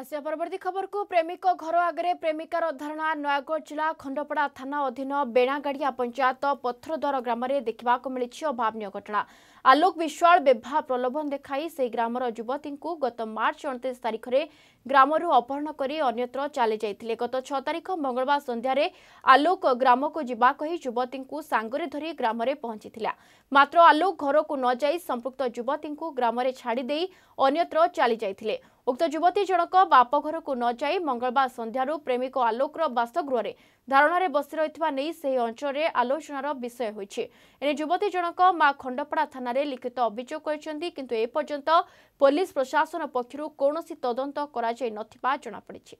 ଆସିବା ପରବର୍ତ୍ତୀ ଖବରକୁ ପ୍ରେମିକ ଘର ଆଗରେ ପ୍ରେମିକାର ଧାରଣା ନୟାଗଡ଼ ଜିଲ୍ଲା ଖଣ୍ଡପଡ଼ା ଥାନା ଅଧୀନ ବେଣାଗାଡ଼ିଆ ପଞ୍ଚାୟତ ପଥରଦ୍ୱାର ଗ୍ରାମରେ ଦେଖିବାକୁ ମିଳିଛି ଅଭାବନୀୟ ଘଟଣା ଆଲୋକ ବିଶ୍ୱାଳ ବିବାହ ପ୍ରଲୋଭନ ଦେଖାଇ ସେହି ଗ୍ରାମର ଯୁବତୀଙ୍କୁ ଗତ ମାର୍ଚ୍ଚ ଅଣତିରିଶ ତାରିଖରେ ଗ୍ରାମରୁ ଅପହରଣ କରି ଅନ୍ୟତ୍ର ଚାଲିଯାଇଥିଲେ ଗତ ଛଅ ତାରିଖ ମଙ୍ଗଳବାର ସନ୍ଧ୍ୟାରେ ଆଲୋକ ଗ୍ରାମକୁ ଯିବା କହି ଯୁବତୀଙ୍କୁ ସାଙ୍ଗରେ ଧରି ଗ୍ରାମରେ ପହଞ୍ଚିଥିଲା ମାତ୍ର ଆଲୋକ ଘରକୁ ନ ଯାଇ ସମ୍ପୃକ୍ତ ଯୁବତୀଙ୍କୁ ଗ୍ରାମରେ ଛାଡ଼ିଦେଇ ଅନ୍ୟତ୍ର ଚାଲିଯାଇଥିଲେ ଉକ୍ତ ଯୁବତୀ ଜଣକ ବାପ ଘରକୁ ନ ଯାଇ ମଙ୍ଗଳବାର ସନ୍ଧ୍ୟାରୁ ପ୍ରେମିକ ଆଲୋକର ବାସଗୃହରେ ଧାରଣାରେ ବସି ରହିଥିବା ନେଇ ସେହି ଅଞ୍ଚଳରେ ଆଲୋଚନାର ବିଷୟ ହୋଇଛି ଏଣେ ଯୁବତୀ ଜଣକ ମା ଖଣ୍ଡପଡ଼ା ଥାନାରେ ଲିଖିତ ଅଭିଯୋଗ କରିଛନ୍ତି କିନ୍ତୁ ଏପର୍ଯ୍ୟନ୍ତ ପୋଲିସ ପ୍ରଶାସନ ପକ୍ଷରୁ କୌଣସି ତଦନ୍ତ କରାଯାଇ ନଥିବା ଜଣାପଡ଼ିଛି